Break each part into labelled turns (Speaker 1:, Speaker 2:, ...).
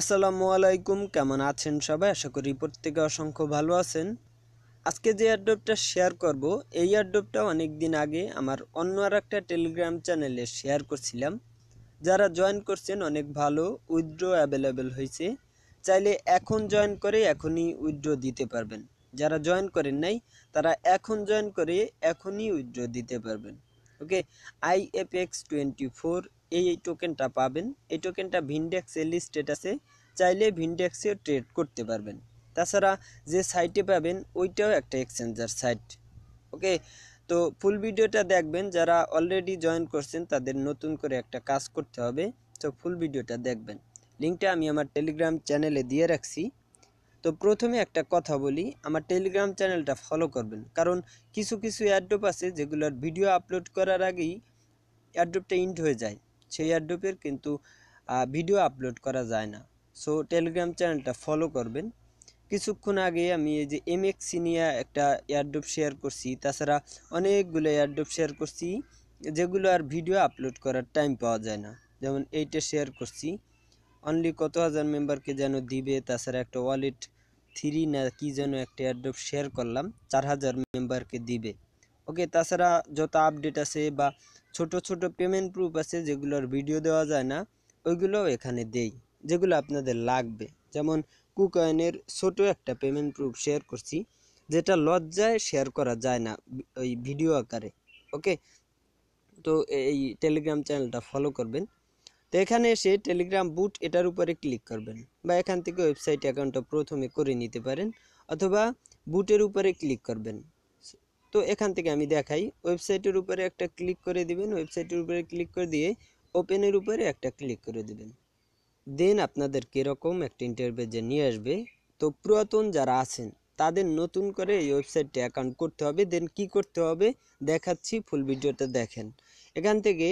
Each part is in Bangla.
Speaker 1: আসসালামু আলাইকুম কেমন আছেন সবাই আশা করি প্রত্যেকে অসংখ্য ভালো আছেন আজকে যে অ্যাডপটা শেয়ার করব এই অ্যাডপটা অনেক দিন আগে আমার অন্য আর একটা টেলিগ্রাম চ্যানেলে শেয়ার করছিলাম যারা জয়েন করছেন অনেক ভালো উইথড্রো অ্যাভেলেবেল হয়েছে চাইলে এখন জয়েন করে এখনই উইথড্রো দিতে পারবেন যারা জয়েন করেন নাই তারা এখন জয়েন করে এখনই উইথড্রো দিতে পারবেন okay I F X twenty four এই টোকেনটা পাবেন এই টোকেনটা ভিনডেক্স এলি স্টেটাসে চাইলে ভিনডেক্সে ট্রেড করতে পারবেন তাছাড়া যে সাইটে পাবেন ওইটাও একটা এক্সচেঞ্জার সাইট ওকে তো ফুল ভিডিওটা দেখবেন যারা অলরেডি জয়েন করছেন তাদের নতুন করে একটা কাজ করতে হবে তো ফুল ভিডিওটা দেখবেন লিঙ্কটা আমি আমার টেলিগ্রাম চ্যানেলে দিয়ে রাখছি তো প্রথমে একটা কথা বলি আমার টেলিগ্রাম চ্যানেলটা ফলো করবেন কারণ কিছু কিছু অ্যাডোপ আছে যেগুলোর ভিডিও আপলোড করার আগেই অ্যাডোপটা ইন্ড হয়ে যায় সেই অ্যাডোপের কিন্তু ভিডিও আপলোড করা যায় না সো টেলিগ্রাম চ্যানেলটা ফলো করবেন কিছুক্ষণ আগে আমি এই যে এম এক্স সিনিয়া একটা এয়ারড্রপ শেয়ার করছি তাছাড়া অনেকগুলো এয়ারড্রপ শেয়ার করছি যেগুলো আর ভিডিও আপলোড করার টাইম পাওয়া যায় না যেমন এইটা শেয়ার করছি অনলি কত হাজার মেম্বারকে যেন দিবে তাছাড়া একটা ওয়ালেট থ্রি না কি যেন একটা অ্যাড্রপ শেয়ার করলাম চার হাজার মেম্বারকে দিবে ওকে তাছাড়া যত আপডেট আছে বা ছোট ছোট পেমেন্ট প্রুফ আছে যেগুলোর ভিডিও দেওয়া যায় না ওইগুলোও এখানে দেই যেগুলো আপনাদের লাগবে যেমন কুকয়েনের ছোট একটা পেমেন্ট প্রুফ শেয়ার করছি যেটা লজ্জায় শেয়ার করা যায় না ওই ভিডিও আকারে ওকে তো এই টেলিগ্রাম চ্যানেলটা ফলো করবেন তো এখানে এসে টেলিগ্রাম বুট এটার উপরে ক্লিক করবেন বা এখান থেকে ওয়েবসাইট অ্যাকাউন্টটা প্রথমে করে নিতে পারেন অথবা বুটের উপরে ক্লিক করবেন তো এখান থেকে আমি দেখাই ওয়েবসাইটের উপরে একটা ক্লিক করে দিবেন ওয়েবসাইটের উপরে ক্লিক করে দিয়ে ওপেনের উপরে একটা ক্লিক করে দিবেন দেন আপনাদের কীরকম একটা ইন্টারভিউ যে নিয়ে আসবে তো পুরাতন যারা আছেন তাদের নতুন করে এই ওয়েবসাইটটি অ্যাকাউন্ট করতে হবে দেন কি করতে হবে দেখাচ্ছি ফুল ভিডিওটা দেখেন এখান থেকে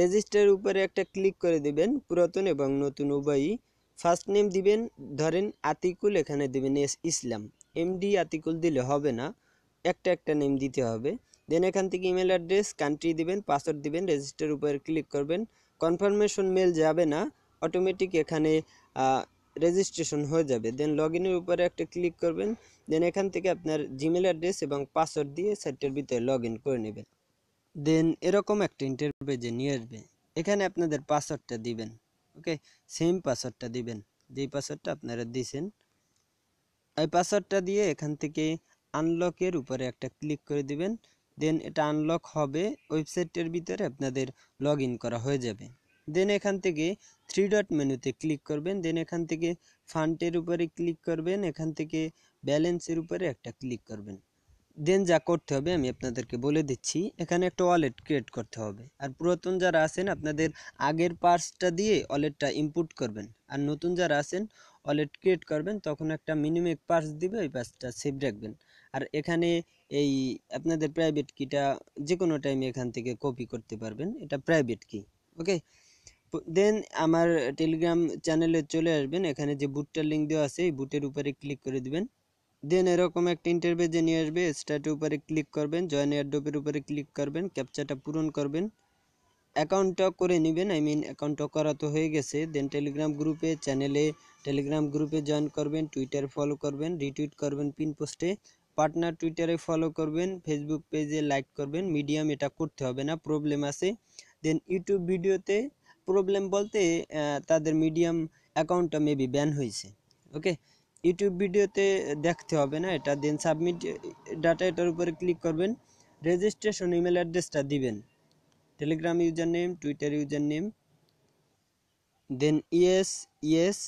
Speaker 1: রেজিস্টারের উপরে একটা ক্লিক করে দিবেন পুরাতন এবং নতুন উভয়ই ফার্স্ট নেম দিবেন ধরেন আতিকুল এখানে দিবেন এস ইসলাম এমডি আতিকুল দিলে হবে না একটা একটা নেম দিতে হবে দেন এখান থেকে ইমেল অ্যাড্রেস কান্ট্রি দিবেন পাসওয়ার্ড দিবেন রেজিস্টার উপরে ক্লিক করবেন কনফার্মেশন মেল যাবে না অটোমেটিক এখানে রেজিস্ট্রেশন হয়ে যাবে দেন লগ ইনের উপরে একটা ক্লিক করবেন দেন এখান থেকে আপনার জিমেল অ্যাড্রেস এবং পাসওয়ার্ড দিয়ে সাইটটার ভিতরে লগ করে নেবেন দেন এরকম একটা ইন্টারভিউ যে নিয়ে আসবে এখানে আপনাদের পাসওয়ার্ডটা দিবেন ওকে সেম পাসওয়ার্ডটা দিবেন যেই পাসওয়ার্ডটা আপনারা দিয়েছেন ওই পাসওয়ার্ডটা দিয়ে এখান থেকে আনলকের উপরে একটা ক্লিক করে দিবেন দেন এটা আনলক হবে ওয়েবসাইটের ভিতরে আপনাদের লগ করা হয়ে যাবে দেন এখান থেকে থ্রি ডট মেনুতে ক্লিক করবেন দেন এখান থেকে ফান্ডের উপরে ক্লিক করবেন এখান থেকে ব্যালেন্সের উপরে একটা ক্লিক করবেন দেন যা করতে হবে আমি আপনাদেরকে বলে দিচ্ছি এখানে একটা ওয়ালেট ক্রিয়েট করতে হবে আর পুরাতন যারা আছেন আপনাদের আগের পার্সটা দিয়ে ওয়ালেটটা ইম্পুট করবেন আর নতুন যারা আছেন ওয়ালেট ক্রিয়েট করবেন তখন একটা এক পার্স দিবে ওই পার্সটা সেভ রাখবেন আর এখানে এই আপনাদের প্রাইভেট কিটা যে কোনো টাইমে এখান থেকে কপি করতে পারবেন এটা প্রাইভেট কি ওকে দেন আমার টেলিগ্রাম চ্যানেলে চলে আসবেন এখানে যে বুটটার লিঙ্ক দেওয়া আছে এই বুটের উপরে ক্লিক করে দিবেন দেন এরকম একটা ইন্টারভিউ যে নিয়ে আসবে স্টার্টের উপরে ক্লিক করবেন জয়েন এয়ারডোপের উপরে ক্লিক করবেন ক্যাপচাটা পূরণ করবেন অ্যাকাউন্টটা করে নেবেন আই মিন অ্যাকাউন্টটা করা তো হয়ে গেছে দেন টেলিগ্রাম গ্রুপে চ্যানেলে টেলিগ্রাম গ্রুপে জয়েন করবেন টুইটার ফলো করবেন রিটুইট করবেন পিন পোস্টে পার্টনার টুইটারে ফলো করবেন ফেসবুক পেজে লাইক করবেন মিডিয়াম এটা করতে হবে না প্রবলেম আছে দেন ইউটিউব ভিডিওতে প্রবলেম বলতে তাদের মিডিয়াম অ্যাকাউন্টটা মেবি ব্যান হয়েছে ওকে ইউটিউব ভিডিওতে দেখতে হবে না এটা দেন সাবমিট ডাটা এটার উপরে ক্লিক করবেন রেজিস্ট্রেশন ইমেল অ্যাড্রেসটা দিবেন Telegram user name Twitter user name দেন ইয়েস ইয়েস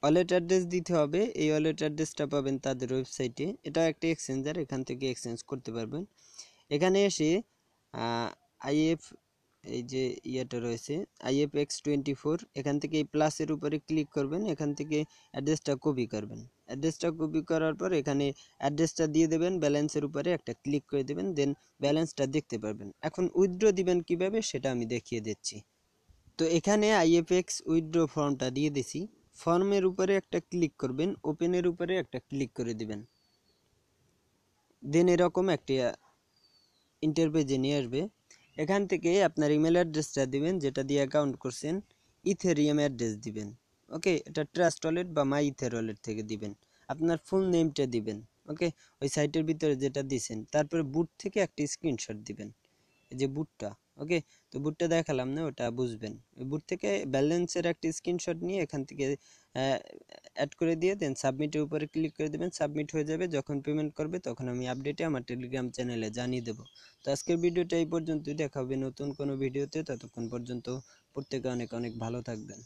Speaker 1: ওয়ালেট অ্যাড্রেস দিতে হবে এই ওয়ালেট অ্যাড্রেসটা পাবেন তাদের ওয়েবসাইটে এটা একটা এক্সচেঞ্জার এখান থেকে এক্সচেঞ্জ করতে পারবেন এখানে এসে আইএফ এই যে ইয়েটা রয়েছে আইএফএক্স টোয়েন্টি ফোর এখান থেকে এই প্লাসের উপরে ক্লিক করবেন এখান থেকে অ্যাড্রেসটা কপি করবেন অ্যাড্রেসটা কপি করার পর এখানে অ্যাড্রেসটা দিয়ে দেবেন ব্যালেন্সের উপরে একটা ক্লিক করে দেবেন দেন ব্যালেন্সটা দেখতে পারবেন এখন উইথড্র দিবেন কিভাবে সেটা আমি দেখিয়ে দিচ্ছি তো এখানে আইএফএক্স উইথড্র ফর্মটা দিয়ে দিছি ফর্মের উপরে একটা ক্লিক করবেন ওপেনের উপরে একটা ক্লিক করে দেবেন দেন এরকম একটা ইন্টারপেজে নিয়ে আসবে এখান থেকে আপনার ইমেল অ্যাড্রেসটা দিবেন যেটা দিয়ে অ্যাকাউন্ট করছেন ইথেরিয়াম অ্যাড্রেস দিবেন ওকে এটা ট্রাস্ট ওয়ালেট বা মাই ইথের ওয়ালেট থেকে দিবেন আপনার ফুল নেমটা দিবেন ওকে ওই সাইটের ভিতরে যেটা দিছেন তারপরে বুট থেকে একটা স্ক্রিনশট দিবেন এই যে বুটটা ওকে তো বুটটা দেখালাম না ওটা বুঝবেন ওই বুট থেকে ব্যালেন্সের একটা স্ক্রিনশট নিয়ে এখান থেকে অ্যাড করে দিয়ে দেন সাবমিটের উপরে ক্লিক করে দেবেন সাবমিট হয়ে যাবে যখন পেমেন্ট করবে তখন আমি আপডেটে আমার টেলিগ্রাম চ্যানেলে জানিয়ে দেবো তো আজকের ভিডিওটা এই পর্যন্তই দেখা হবে নতুন কোনো ভিডিওতে ততক্ষণ পর্যন্ত প্রত্যেকে অনেক অনেক ভালো থাকবেন